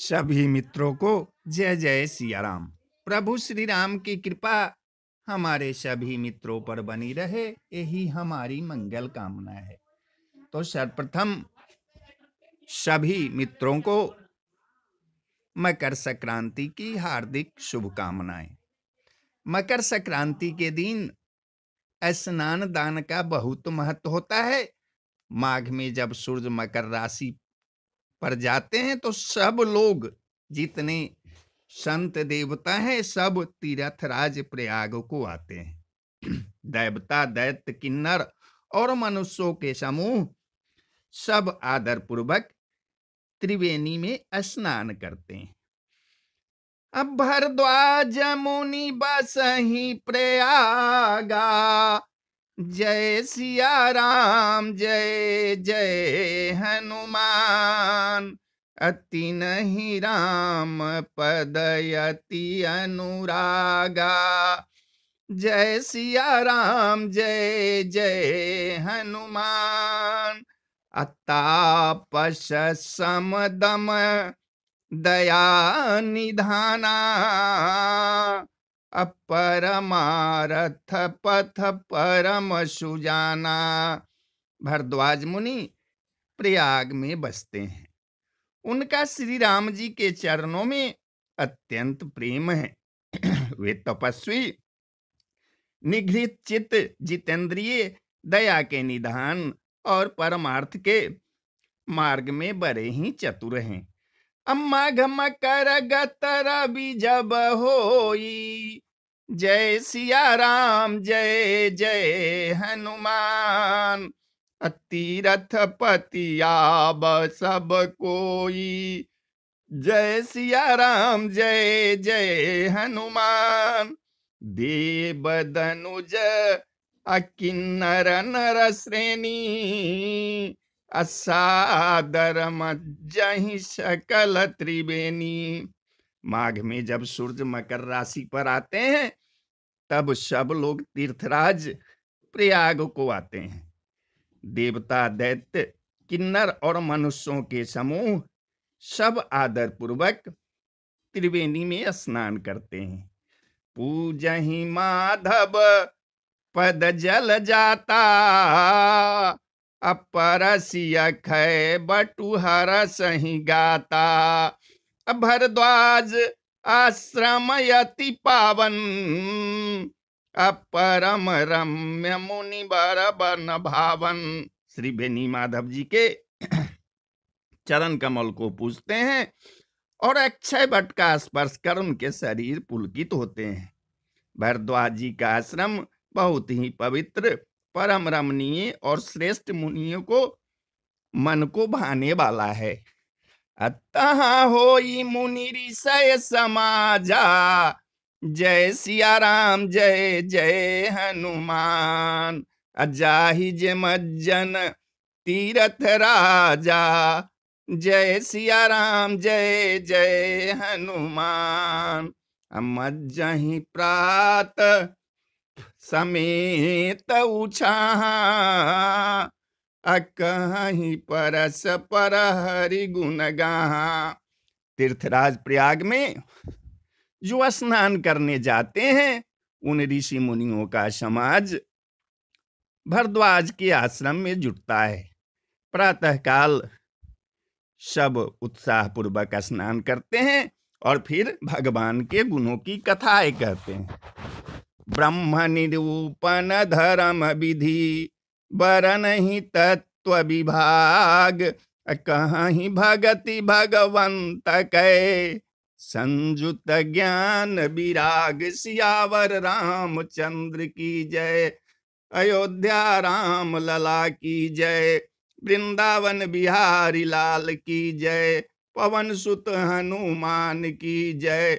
सभी मित्रों को जय जय सिया प्रभु श्री राम की कृपा हमारे सभी मित्रों पर बनी रहे यही हमारी मंगल कामना है तो सर्वप्रथम सभी मित्रों को मकर संक्रांति की हार्दिक शुभकामनाएं मकर संक्रांति के दिन स्नान दान का बहुत महत्व होता है माघ में जब सूर्य मकर राशि पर जाते हैं तो सब लोग जितने संत देवता हैं सब तीर्थ राज प्रयाग को आते हैं देवता दैत्य किन्नर और मनुष्यों के समूह सब आदर पूर्वक त्रिवेणी में स्नान करते हैं अब भरद्वाज मुनि बस ही प्रयागा जय सिया राम जय जय हनुमान अति नहीं राम पदयति अनुरागा जय सिया राम जय जय हनुमान अतापश समदम दया निधाना अपरमारथ पथ परम सुजाना भरद्वाज मुनि प्रयाग में बसते हैं उनका श्री राम जी के चरणों में अत्यंत प्रेम है वे तपस्वी निघृत चित्त जितेंद्रिय दया के निधान और परमार्थ के मार्ग में बड़े ही चतुर हैं अम्मा घम कर गर जब होई जय सिया राम जय जय हनुमान अतिरथ पतिया ब सब कोई जय सिया राम जय जय हनुमान देव दनुज अकिन्नर नर श्रेणी असादर मही सकल त्रिवेणी माघ में जब सूर्य मकर राशि पर आते हैं तब सब लोग तीर्थराज प्रयाग को आते हैं देवता दैत्य किन्नर और मनुष्यों के समूह सब आदर पूर्वक त्रिवेणी में स्नान करते हैं पूज ही माधव पद जल जाता अपरसिया खै बटुहर सही गाता भरद्वाज आश्रम यति पावन अपरम रम्य मुनि बर बन भावन श्री बेनी माधव जी के चरण कमल को पूजते हैं और अक्षय भट्ट का स्पर्श कर उनके शरीर पुलकित होते हैं भरद्वाज जी का आश्रम बहुत ही पवित्र परम रमणीय और श्रेष्ठ मुनियों को मन को भाने वाला है अतः हो मुनि ऋषय समाजा जय सिया राम जय जय हनुमान अजाहि मज्जन तीरथ राजा जय सिया राम जय जय हनुमान मज्जहि प्रात समेत उछाहा परस पर हरि गुण गहा तीर्थराज प्रयाग में जो स्नान करने जाते हैं उन ऋषि मुनियों का समाज भरद्वाज के आश्रम में जुटता है प्रातःकाल सब उत्साहपूर्वक स्नान करते हैं और फिर भगवान के गुणों की कथाएं कहते हैं ब्रह्म निरूपण धर्म विधि बर ही तत्व विभाग कहीं भगति भगवंत कै संयुत ज्ञान विराग सियावर रामचंद्र की जय अयोध्या राम लला की जय वृंदावन बिहारी लाल की जय पवन सुत हनुमान की जय